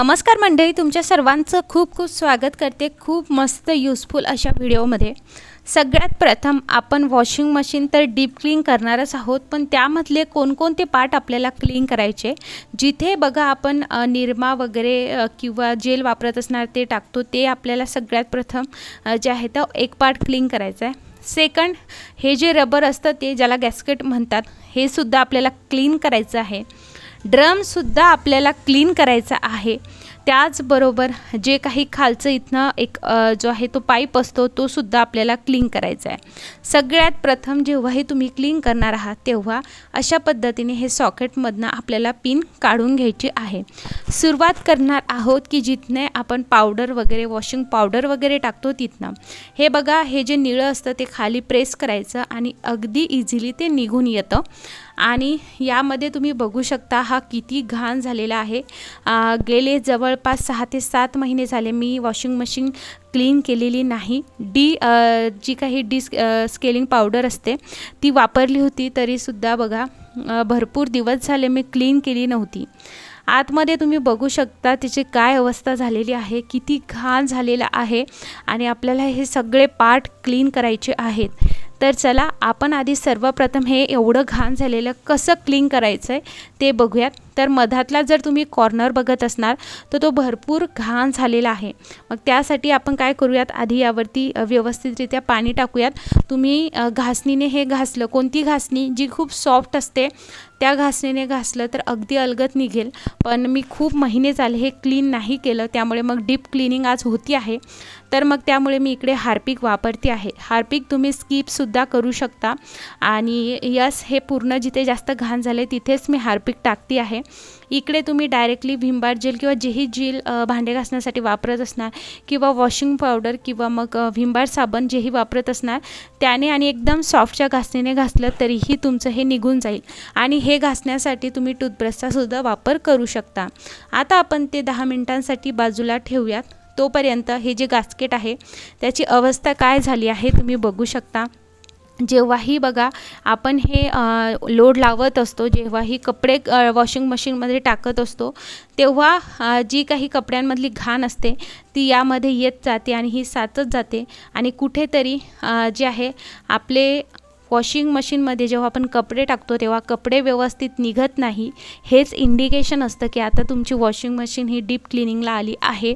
नमस्कार मंडळी तुमच्या सर्वांचं खूप खूप स्वागत करते खूप मस्त युजफुल अशा व्हिडिओमध्ये सगळ्यात प्रथम आपण वॉशिंग मशीन तर डीप क्लीन करणारच आहोत पण त्यामधले कोणकोणते पार्ट आपल्याला क्लीन करायचे जिथे बघा आपण निरमा वगैरे किंवा जेल वापरत असणार ते टाकतो ते आपल्याला सगळ्यात प्रथम जे आहे तर एक पार्ट क्लीन करायचं आहे सेकंड हे जे रबर असतं ते ज्याला गॅस्केट म्हणतात हे सुद्धा आपल्याला क्लीन करायचं आहे ड्रमसुद्धा आपल्याला क्लीन करायचा आहे त्याचबरोबर जे काही खालचं इथनं एक जो आहे तो पाईप असतो तो सुद्धा आपल्याला क्लीन करायचा आहे सगळ्यात प्रथम जेव्हाही तुम्ही क्लीन करणार आहात तेव्हा अशा पद्धतीने हे सॉकेटमधनं आपल्याला पिन काढून घ्यायची आहे सुरुवात करणार आहोत की जिथने आपण पावडर वगैरे वॉशिंग पावडर वगैरे टाकतो तिथनं हे बघा हे जे निळं असतं ते खाली प्रेस करायचं आणि अगदी इझिली ते निघून येतं आणि यामध्ये तुम्ही बघू शकता हा किती घाण झालेला आहे गेले जवळ जवळपास सहा ते सात महिने झाले मी वॉशिंग मशीन क्लीन केलेली नाही डी जी काही डी स्केलिंग पावडर असते ती वापरली होती तरीसुद्धा बघा भरपूर दिवस झाले मी क्लीन केली नव्हती आतमध्ये तुम्ही बघू शकता तिची काय अवस्था झालेली आहे किती घाण झालेला आहे आणि आपल्याला हे सगळे पार्ट क्लीन करायचे आहेत तर चला आपण आधी सर्वप्रथम हे एवढं घाण झालेलं कसं क्लीन करायचं आहे ते बघूयात तर मधातला जर तुम्ही कॉर्नर बघत असणार तर तो भरपूर घाण झालेला आहे मग त्यासाठी आपण काय करूयात आधी यावरती व्यवस्थितरित्या पाणी टाकूयात तुम्ही घासणीने हे घासलं कोणती घासणी जी खूप सॉफ्ट असते त्या घासणीने घासलं तर अगदी अलगत निघेल पण मी खूप महिने झाले हे क्लीन नाही केलं त्यामुळे मग डीप क्लिनिंग आज होती आहे तर मग त्यामुळे मी इकडे हार्पिक वापरते आहे हार्पिक तुम्ही स्किपसुद्धा करू शकता आणि यस हे पूर्ण जिथे जास्त घाण झाले तिथेच मी हार्पिक टाकते आहे इकडे तुम्ही डायरेक्टली भीमबार जेल किंवा जेही जेल भांडे घासण्यासाठी वापरत असणार किंवा वॉशिंग पावडर किंवा मग भीमबार साबण जेही वापरत असणार त्याने आणि एकदम सॉफ्टच्या घासणीने घासलं तरीही तुमचं हे निघून जाईल आणि हे घासण्यासाठी तुम्ही टूथब्रशचा सुद्धा वापर करू शकता आता आपण ते दहा मिनिटांसाठी बाजूला ठेवूयात तोपर्यंत हे जे गास्केट आहे त्याची अवस्था काय झाली आहे तुम्ही बघू शकता जेव्हाही बघा आपण हे लोड लावत असतो जेव्हाही कपडे वॉशिंग मशीनमध्ये टाकत असतो तेव्हा जी काही कपड्यांमधली घाण असते ती यामध्ये येत जाते आणि ही साचत जाते आणि कुठेतरी जे आहे आपले वॉशिंग मशीनमध्ये जेव्हा आपण कपडे टाकतो तेव्हा कपडे व्यवस्थित निघत नाही हेच इंडिकेशन असतं की आता तुमची वॉशिंग मशीन ही डीप क्लिनिंगला आली आहे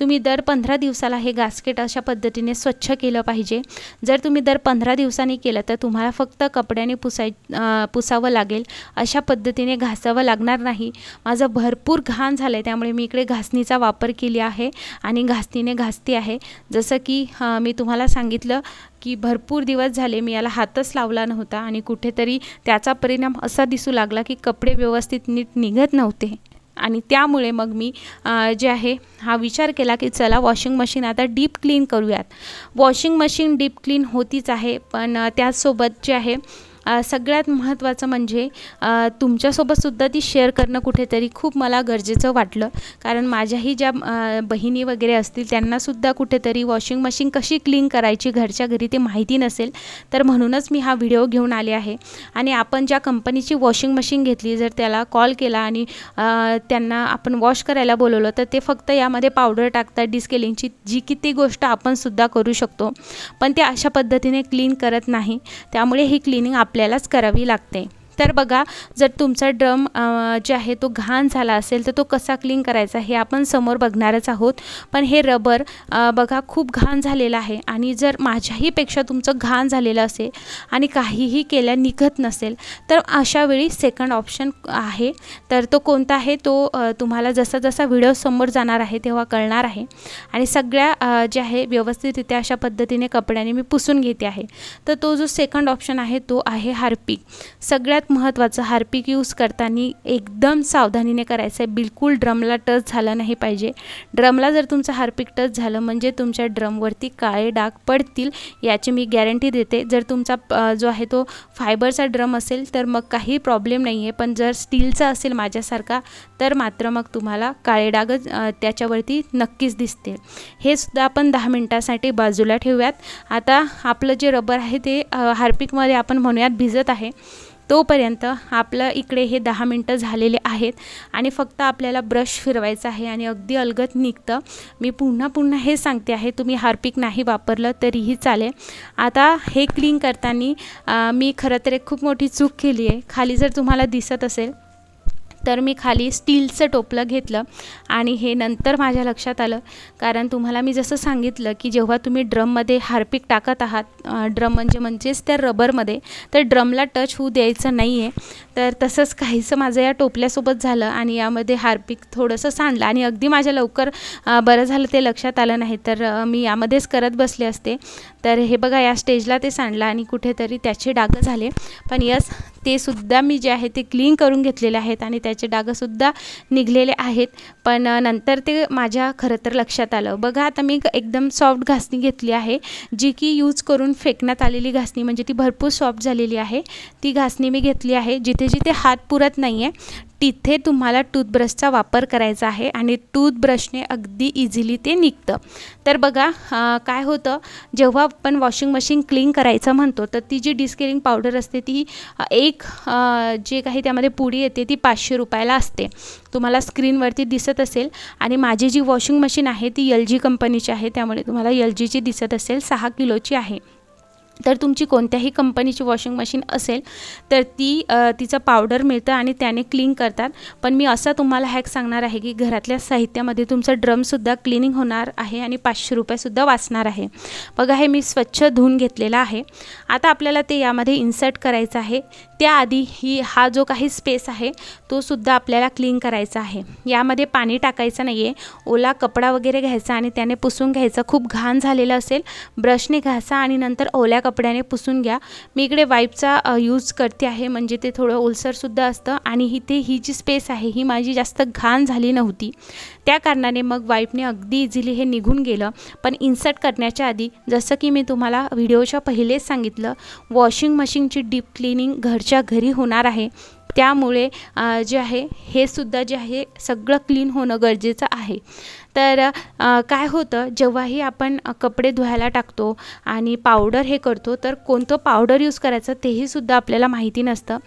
तुम्ही दर पंधरा दिवसाला हे गास्केट अशा पद्धतीने स्वच्छ केलं पाहिजे जर तुम्ही दर पंधरा दिवसांनी केलं तर तुम्हाला फक्त कपड्याने पुसाय पुसावं लागेल अशा पद्धतीने घासावं लागणार नाही माझं भरपूर घाण झालं आहे त्यामुळे मी इकडे घासणीचा वापर केली आहे आणि घासणीने घासती आहे जसं की मी तुम्हाला सांगितलं की भरपूर दिवस झाले मी याला हातच लावला नव्हता आणि कुठेतरी त्याचा परिणाम असा दिसू लागला की कपडे व्यवस्थित नीट निघत नव्हते आणि त्यामुळे मग मी जे आहे हा विचार केला की चला वॉशिंग मशीन आता डीप क्लीन करूयात वॉशिंग मशीन डीप क्लीन होतीच आहे पण त्याचसोबत जे आहे सगळ्यात महत्त्वाचं म्हणजे तुमच्यासोबतसुद्धा ती शेअर करणं कुठेतरी खूप मला गरजेचं वाटलं कारण माझ्याही ज्या बहिणी वगैरे असतील त्यांनासुद्धा कुठेतरी वॉशिंग मशीन कशी क्लीन करायची घरच्या घरी ते माहिती नसेल तर म्हणूनच मी हा व्हिडिओ घेऊन आले आहे आणि आपण ज्या कंपनीची वॉशिंग मशीन घेतली जर त्याला कॉल केला आणि त्यांना आपण वॉश करायला बोलवलं तर ते फक्त यामध्ये पावडर टाकतात डिस्केलिंगची जी किती गोष्ट आपणसुद्धा करू शकतो पण ते अशा पद्धतीने क्लीन करत नाही त्यामुळे ही क्लिनिंग आप आपल्यालाच करावी लागते तर बघा जर तुमचा ड्रम जे आहे तो घाण झाला असेल तर तो कसा क्लीन करायचा हे आपण समोर बघणारच आहोत पण हे रबर बघा खूप घाण झालेलं आहे आणि जर माझ्याहीपेक्षा तुमचं घाण झालेलं असेल आणि काहीही केल्या निघत नसेल तर अशावेळी सेकंड ऑप्शन आहे तर तो कोणता आहे तो तुम्हाला जसा जसा व्हिडिओ समोर जाणार आहे तेव्हा कळणार आहे आणि सगळ्या जे आहे व्यवस्थितरित्या अशा पद्धतीने कपड्याने मी पुसून घेते आहे तर तो जो सेकंड ऑप्शन आहे तो आहे हार्पिक सगळ्यात महत्त्वाचं हार्पिक यूज करताना एकदम सावधानीने करायचं आहे बिलकुल ड्रमला टच झाला नाही पाहिजे ड्रमला जर तुमचं हार्पिक टच झालं म्हणजे तुमच्या ड्रमवरती काळे डाग पडतील याची मी गॅरंटी देते जर तुमचा जो आहे तो फायबरचा ड्रम असेल तर मग काही प्रॉब्लेम नाही आहे पण जर स्टीलचा असेल माझ्यासारखा तर मात्र मग तुम्हाला काळे डागच त्याच्यावरती नक्कीच दिसते हे सुद्धा आपण दहा मिनटासाठी बाजूला ठेवूयात आता आपलं जे रबर आहे ते हार्पिकमध्ये आपण म्हणूयात भिजत आहे तोपर्यंत आपलं इकडे हे दहा मिनटं झालेले आहेत आणि फक्त आपल्याला ब्रश फिरवायचा आहे आणि अगदी अलगत निघतं मी पुन्हा पुन्हा हे सांगते आहे तुम्ही हार्पिक नाही वापरलं तरीही चालेल आता हे क्लीन करताना मी खरं तर एक खूप मोठी चूक केली आहे खाली जर तुम्हाला दिसत असेल तर मी खाली स्टीलचं टोपलं घेतलं आणि हे नंतर माझ्या लक्षात आलं कारण तुम्हाला मी जसं सांगितलं की जेव्हा तुम्ही ड्रममध्ये हार्पिक टाकत आहात ड्रम म्हणजे म्हणजेच त्या रबरमध्ये तर ड्रमला टच होऊ द्यायचं नाही आहे तर तसंच काहीचं माझं या टोपल्यासोबत झालं आणि यामध्ये हार्पिक थोडंसं सांडलं आणि अगदी माझ्या लवकर बरं झालं ते लक्षात आलं नाही तर मी यामध्येच करत बसले असते तर हे बघा या स्टेजला ते सांडलं आणि कुठेतरी त्याचे डाग झाले पण यस ते सुद्धा मी जे आहे ते क्लीन करून घेतलेले आहेत आणि त्याचे डागंसुद्धा निघलेले आहेत पण नंतर ते माझ्या खरं तर लक्षात आलं बघा आता मी एकदम सॉफ्ट घासणी घेतली आहे जी की यूज करून फेकण्यात आलेली घासणी म्हणजे ती भरपूर सॉफ्ट झालेली आहे ती घासणी मी घेतली आहे जिथे जिथे हात पुरत नाही आहे तिथे तुम्हाला टूथब्रशचा वापर करायचा आहे आणि टूथब्रशने अगदी इझिली ते निघतं तर बघा काय होतं जेव्हा आपण वॉशिंग मशीन क्लीन करायचं म्हणतो तर ती जी डिस्केलिंग पावडर असते ती एक जे काही त्यामध्ये पुडी येते ती पाचशे रुपयाला असते तुम्हाला स्क्रीनवरती दिसत असेल आणि माझी जी वॉशिंग मशीन आहे ती एल जी कंपनीची आहे त्यामुळे तुम्हाला एल जीची दिसत असेल सहा किलोची आहे तर तुमची कोणत्याही कंपनीची वॉशिंग मशीन असेल तर ती तिचं पावडर मिळतं आणि त्याने क्लीन करतात पण मी असा तुम्हाला हॅक सांगणार आहे की घरातल्या साहित्यामध्ये तुमचं ड्रमसुद्धा क्लिनिंग होणार आहे आणि पाचशे रुपयेसुद्धा वाचणार आहे बघा हे मी स्वच्छ धुवून घेतलेलं आहे आता आपल्याला ते यामध्ये इन्सर्ट करायचं आहे त्याआधी ही हा जो काही स्पेस आहे तो सुद्धा आपल्याला क्लीन करायचा आहे यामध्ये पाणी टाकायचं नाही आहे ओला कपडा वगैरे घ्यायचा आणि त्याने पुसून घ्यायचा खूप घाण झालेलं असेल ब्रशने घासा आणि नंतर ओल्या कपड्याने पुसून घ्या मी इकडे वाईपचा यूज करते आहे म्हणजे ते थोडं ओलसरसुद्धा असतं आणि इथे ही जी स्पेस आहे ही माझी जास्त घाण झाली नव्हती त्या कारणाने मग वाईपने अगदी इझिली हे निघून गेलं पण इन्सर्ट करण्याच्या आधी जसं की मी तुम्हाला व्हिडिओच्या पहिलेच सांगितलं वॉशिंग मशीनची डीप क्लिनिंग घरच्या घरी होणार आहे त्यामुळे जे आहे हे सुद्धा जे आहे सगळं क्लीन होणं गरजेचं आहे तर काय होतं जेव्हाही आपण कपडे धुवायला टाकतो आणि पावडर हे करतो तर कोणतं पावडर यूज करायचं तेही सुद्धा आपल्याला माहिती नसतं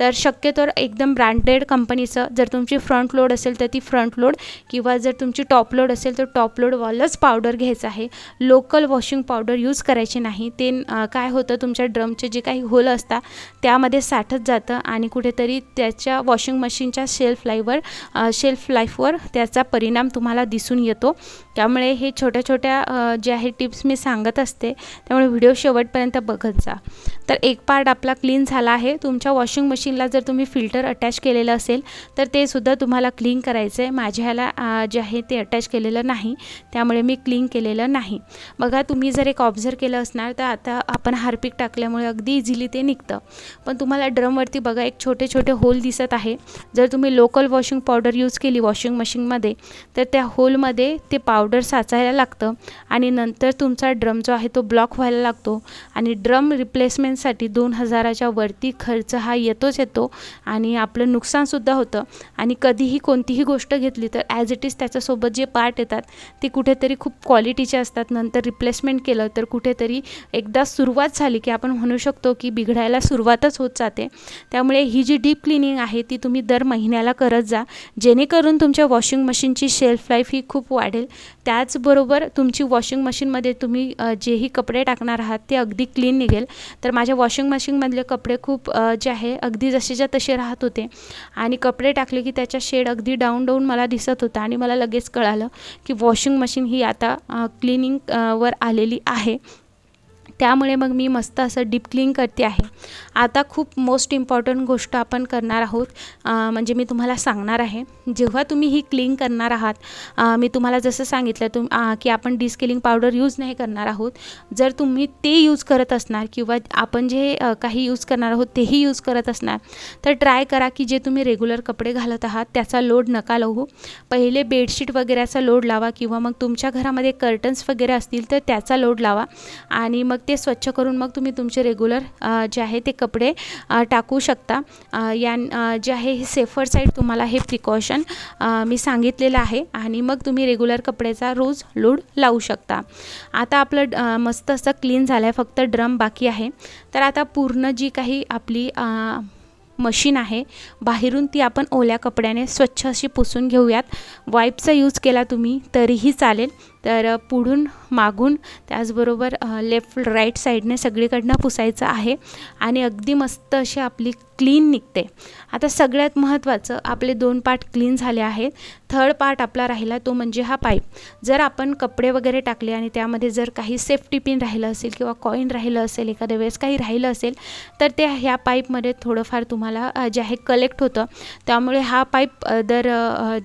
तर शक्यतो एकदम ब्रँडेड कंपनीचं जर तुमची फ्रंट लोड असेल तर ती फ्रंट लोड किंवा जर तुमची टॉप लोड असेल तर टॉप लोड वॉलच पावडर घ्यायचं आहे लोकल वॉशिंग पावडर यूज करायची नाही ते काय होतं तुमच्या ड्रमचे जे काही होल असतात त्यामध्ये साठत जातं आणि कुठेतरी त्याच्या वॉशिंग मशीनच्या शेल्फ लाईफवर शेल्फ लाईफवर त्याचा परिणाम तुम्हाला दिसून येतो त्यामुळे हे छोट्या छोट्या जे आहे टिप्स मी सांगत असते त्यामुळे व्हिडिओ शेवटपर्यंत बघत जा तर एक पार्ट आपला क्लीन झाला आहे तुमच्या वॉशिंग मशीनला जर तुम्ही फिल्टर अटॅच केलेलं असेल तर ते सुद्धा तुम्हाला क्लीन करायचं आहे माझ्या जे आहे ते अटॅच केलेलं नाही त्यामुळे मी क्लीन केलेलं नाही बघा तुम्ही जर एक ऑब्झर्व केलं असणार तर आता आपण हार्पिक टाकल्यामुळे अगदी इझिली ते निघतं पण तुम्हाला ड्रमवरती बघा एक छोटे छोटे होल दिसत आहे जर तुम्ही लोकल वॉशिंग पावडर यूज केली वॉशिंग मशीनमध्ये तर त्या होल मध्ये ते पावडर साचायला लागतं आणि नंतर तुमचा ड्रम जो आहे तो ब्लॉक व्हायला लागतो आणि ड्रम रिप्लेसमेंटसाठी दोन हजाराच्या वरती खर्च हा येतोच येतो आणि आपलं नुकसानसुद्धा होतं आणि कधीही कोणतीही गोष्ट घेतली तर ॲज इट इज त्याच्यासोबत जे पार्ट येतात ते कुठेतरी खूप क्वालिटीचे असतात नंतर रिप्लेसमेंट केलं तर कुठेतरी एकदा सुरुवात झाली की आपण म्हणू शकतो की बिघडायला सुरुवातच होत जाते त्यामुळे ही जी डीप क्लिनिंग आहे ती तुम्ही दर महिन्याला करत जा जेणेकरून तुमच्या वॉशिंग मशीनची शेल्फ लाईफ ही खूप वाढेल त्याचबरोबर तुमची वॉशिंग मशीनमध्ये तुम्ही जेही कपडे टाकणार आहात ते अगदी क्लीन निघेल तर माझ्या वॉशिंग मशीनमधले कपडे खूप जे आहे अगदी जसेच्या तसे राहत होते आणि कपडे टाकले की त्याच्या शेड अगदी डाऊन डाऊन मला दिसत होता आणि मला लगेच कळालं की वॉशिंग मशीन ही आता क्लिनिंग वर आलेली आहे त्यामुळे मग मी मस्त असं डीप क्लीन करते आहे आता खूप मोस्ट इम्पॉर्टंट गोष्ट आपण करणार आहोत म्हणजे मी तुम्हाला सांगणार आहे जेव्हा तुम्ही ही क्लीन करणार आहात मी तुम्हाला जसं सांगितलं तुम की आपण डिस्केलिंग पावडर यूज नाही करणार आहोत जर तुम्ही ते यूज करत असणार किंवा आपण जे काही यूज करणार आहोत तेही यूज करत असणार तर ट्राय करा की जे तुम्ही रेग्युलर कपडे घालत आहात त्याचा लोड नका लावू पहिले बेडशीट वगैरेचा लोड लावा किंवा मग तुमच्या घरामध्ये कर्टन्स वगैरे असतील तर त्याचा लोड लावा आणि मग ते स्वच्छ करून मग तुम्ही तुमचे रेग्युलर जे आहे ते कपडे टाकू शकता या जे आहे हे सेफर साईड तुम्हाला हे प्रिकॉशन मी सांगितलेलं आहे आणि मग तुम्ही रेग्युलर कपड्याचा रोज लोड लावू शकता आता आपलं मस्त असं क्लीन झालं आहे फक्त ड्रम बाकी आहे तर आता पूर्ण जी काही आपली मशीन आहे बाहेरून ती आपण ओल्या कपड्याने स्वच्छ अशी पुसून घेऊयात वाईपचा यूज केला तुम्ही तरीही चालेल तर पुढून मागून त्याचबरोबर लेफ्ट राईट साईडने सगळीकडनं पुसायचं आहे आणि अगदी मस्त अशी आपली क्लीन निघते आता सगळ्यात महत्त्वाचं आपले दोन पार्ट क्लीन झाले आहेत थर्ड पार्ट आपला राहिला तो म्हणजे हा पाईप जर आपण कपडे वगैरे टाकले आणि त्यामध्ये जर काही सेफ्टी पिन राहिलं असेल किंवा कॉईन राहिलं असेल एखाद्या वेळेस काही राहिलं असेल तर ते ह्या पाईपमध्ये थोडंफार तुम्हाला जे आहे कलेक्ट होतं त्यामुळे हा पाईप दर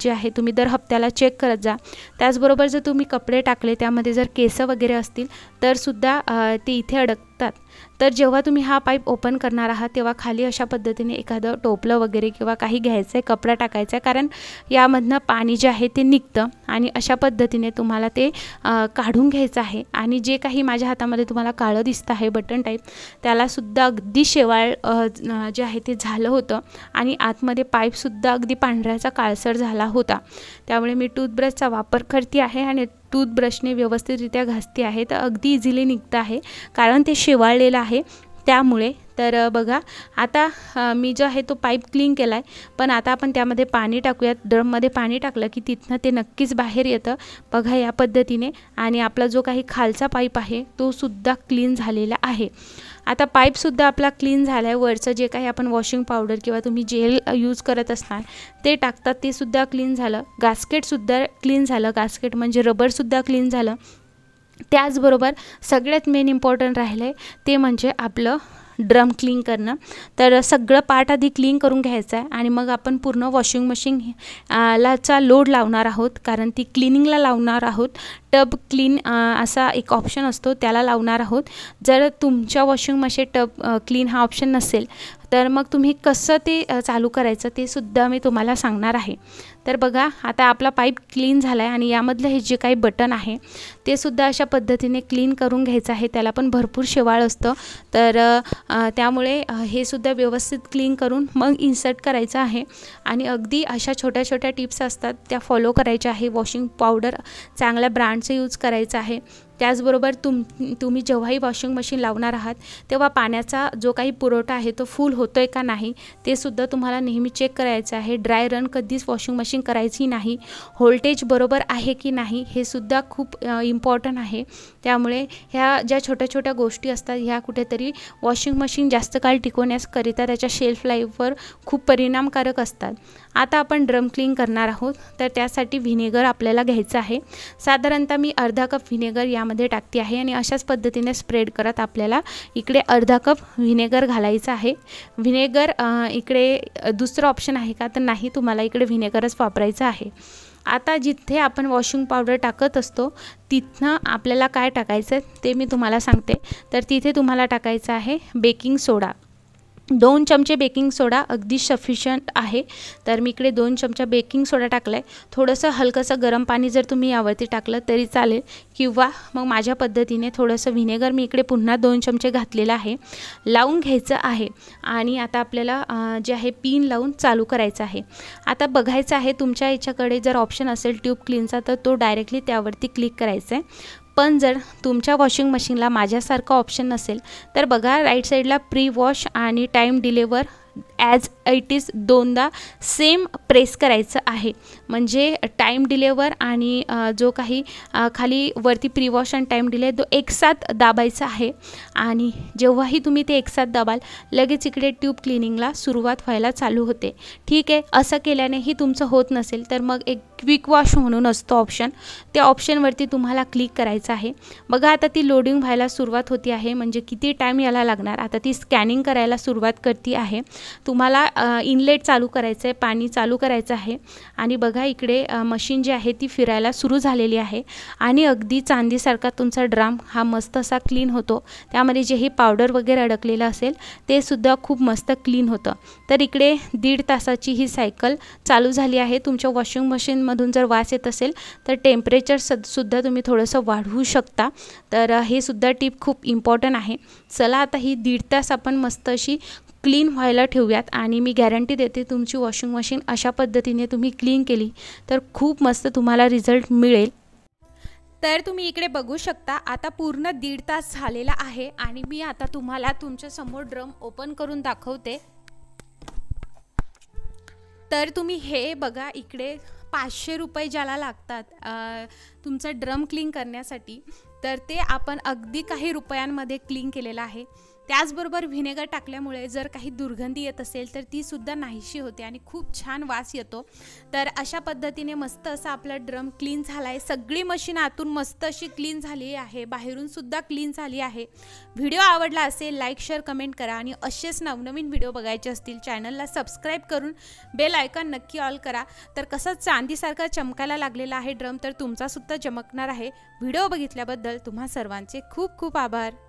जे आहे तुम्ही दर हप्त्याला चेक करत जा त्याचबरोबर जर तुम्ही कप कपडे टाकले त्यामध्ये जर केस वगैरे असतील तर सुद्धा ते इथे अडकतात तर जेव्हा तुम्ही हा पाईप ओपन करणार आहात तेव्हा खाली अशा पद्धतीने एखादं टोपलं वगैरे किंवा काही घ्यायचं आहे कपडा टाकायचा आहे कारण यामधनं पाणी जे आहे ते निघतं आणि अशा पद्धतीने तुम्हाला ते काढून घ्यायचं आहे आणि जे काही माझ्या हातामध्ये तुम्हाला काळं दिसतं आहे बटन टाईप त्यालासुद्धा अगदी शेवाळ जे आहे ते झालं होतं आणि आतमध्ये पाईपसुद्धा अगदी पांढऱ्याचा काळसर झाला होता त्यामुळे मी टूथब्रशचा वापर करते आहे आणि टूथब्रशने व्यवस्थितरित्या घासते आहे तर अगदी इझिली निघतं आहे कारण ते शेवाळलेलं आहे त्यामुळे तर बघा आता मी जो आहे तो पाईप क्लीन केला आहे पण आता आपण त्यामध्ये पाणी टाकूयात ड्रममध्ये पाणी टाकलं की तिथनं ते नक्कीच बाहेर येतं बघा या पद्धतीने आणि आपला जो काही खालचा पाईप आहे तो सुद्धा क्लीन झालेला आहे आता पाईपसुद्धा आपला क्लीन झाला आहे वरचं जे काही आपण वॉशिंग पावडर किंवा तुम्ही जेल यूज करत असणार ते टाकतात ते सुद्धा क्लीन झालं गास्केटसुद्धा क्लीन झालं गास्केट म्हणजे रबरसुद्धा क्लीन झालं त्याचबरोबर सगळ्यात मेन इम्पॉर्टंट राहिलं आहे ते म्हणजे आपलं ड्रम क्लीन करणं तर सगळं पार्ट आधी क्लीन करून घ्यायचं आहे आणि मग आपण पूर्ण वॉशिंग मशीन लाचा लोड लावणार आहोत कारण ती क्लिनिंगला लावणार आहोत टब क्लीन असा एक ऑप्शन असतो त्याला लावणार आहोत जर तुमच्या वॉशिंग मशीन टब क्लीन हा ऑप्शन नसेल तर मग तुम्ही कसं ते चालू करायचं ते सुद्धा मी तुम्हाला सांगणार आहे तर बघा आता आपला पाईप क्लीन झाला आहे आणि यामधलं हे जे काही बटन आहे ते सुद्धा अशा पद्धतीने क्लीन करून घ्यायचं आहे त्याला पण भरपूर शेवाळ असतं तर त्यामुळे हे सुद्धा व्यवस्थित क्लीन करून मग इन्सर्ट करायचं आहे आणि अगदी अशा छोट्या छोट्या टिप्स असतात त्या फॉलो करायच्या आहे वॉशिंग पावडर चांगल्या ब्रँडचं यूज करायचं आहे त्याचबरोबर तुम तुम्ही जेव्हाही वॉशिंग मशीन लावणार आहात तेव्हा पाण्याचा जो काही पुरवठा आहे तो फुल होतो आहे का नाही ते सुद्धा तुम्हाला नेहमी चेक करायचं आहे ड्राय रन कधीच वॉशिंग मशीन वॉशिंग करायची नाही व्होल्टेज बरोबर आहे की नाही हे सुद्धा खूप इम्पॉर्टंट आहे त्यामुळे ह्या ज्या छोट्या छोट्या गोष्टी असतात ह्या कुठेतरी वॉशिंग मशीन जास्त काळ टिकवण्याकरिता त्याच्या शेल्फ लाईफवर खूप परिणामकारक असतात आता आपण ड्रम क्लीन करणार आहोत तर त्यासाठी व्हिनेगर आपल्याला घ्यायचं आहे साधारणतः मी अर्धा कप व्हिनेगर यामध्ये टाकते आहे आणि अशाच पद्धतीने स्प्रेड करत आपल्याला इकडे अर्धा कप व्हिनेगर घालायचं आहे व्हिनेगर इकडे दुसरं ऑप्शन आहे का तर नाही तुम्हाला इकडे व्हिनेगरच वापरायचं आहे आता जिथे आपण वॉशिंग पावडर टाकत असतो तिथनं आपल्याला काय टाकायचं ते मी तुम्हाला सांगते तर तिथे तुम्हाला टाकायचं आहे बेकिंग सोडा दोन चमचे बेकिंग सोडा अगदी सफिशियंट आहे तर मी इकडे दोन चमचा बेकिंग सोडा टाकला आहे थोडंसं हलकंसं गरम पाणी जर तुम्ही यावरती टाकलं तरी चालेल किंवा मग माझ्या पद्धतीने थोडंसं व्हिनेगर मी इकडे पुन्हा दोन चमचे घातलेलं आहे लावून घ्यायचं आहे आणि आता आपल्याला जे आहे पिन लावून चालू करायचं आहे आता बघायचं आहे तुमच्या याच्याकडे जर ऑप्शन असेल ट्यूब क्लीनचा तर तो डायरेक्टली त्यावरती क्लिक करायचा आहे पण जर तुमच्या वॉशिंग मशीनला माझ्यासारखं ऑप्शन नसेल तर बघा राईट साईडला प्री वॉश आणि टाईम डिलेवर ॲज इट इज दोनदा सेम प्रेस करायचं आहे म्हणजे टाईम डिलेवर आणि जो काही खाली वरती वॉश आणि टाईम डिले तो एकसाथ दाबायचा आहे आणि जेव्हाही तुम्ही ते एकसाथ दाबाल लगेच इकडे ट्यूब क्लिनिंगला सुरुवात व्हायला चालू होते ठीक आहे असं केल्यानेही तुमचं होत नसेल तर मग एक क्विक वॉश म्हणून असतो ऑप्शन त्या ऑप्शनवरती तुम्हाला क्लिक करायचं आहे बघा आता ती लोडिंग व्हायला सुरुवात होती आहे म्हणजे किती टाईम याला लागणार आता ती स्कॅनिंग करायला सुरुवात करते आहे तुम्हाला इनलेट चालू करायचं आहे पाणी चालू करायचं आहे आणि बघा इकडे मशीन जी आहे ती फिरायला सुरू झालेली आहे आणि अगदी चांदीसारखा तुमचा ड्राम हा मस्त असा क्लीन होतो त्यामध्ये जे हे पावडर वगैरे अडकलेलं असेल ते सुद्धा खूप मस्त क्लीन होतं तर इकडे दीड तासाची ही सायकल चालू झाली आहे तुमच्या वॉशिंग मशीन मधून जर वास येत असेल तर टेम्परेचर सुद्धा तुम्ही थोडंसं वाढवू शकता तर हे सुद्धा टीप खूप इम्पॉर्टंट आहे चला आता ही दीड तास आपण मस्त अशी क्लीन व्हायला ठेवूयात आणि मी गॅरंटी देते तुमची वॉशिंग मशीन अशा पद्धतीने तुम्ही क्लीन केली तर खूप मस्त तुम्हाला रिझल्ट मिळेल तर तुम्ही इकडे बघू शकता आता पूर्ण दीड तास झालेला आहे आणि मी आता तुम्हाला तुमच्या समोर ड्रम ओपन करून दाखवते तर तुम्ही हे बघा इकडे पाचशे रुपये ज्याला लागतात तुमचं ड्रम क्लीन करण्यासाठी तर ते आपण अगदी काही रुपयांमध्ये क्लीन केलेलं आहे त्याचबरोबर व्हिनेगर टाकल्यामुळे जर काही दुर्गंधी येत असेल तर तीसुद्धा नाहीशी होते आणि खूप छान वास येतो तर अशा पद्धतीने मस्त असा आपला ड्रम क्लीन झाला आहे सगळी मशीन आतून मस्त अशी क्लीन झाली आहे बाहेरूनसुद्धा क्लीन झाली आहे व्हिडिओ आवडला असेल लाईक शेअर कमेंट करा आणि असेच नवनवीन व्हिडिओ बघायचे असतील चॅनलला सबस्क्राईब करून बेल आयकॉन नक्की ऑल करा तर कसं चांदीसारखा चमकायला लागलेला आहे ड्रम तर तुमचासुद्धा चमकणार आहे व्हिडिओ बघितल्याबद्दल तुम्हा सर्वांचे खूप खूप आभार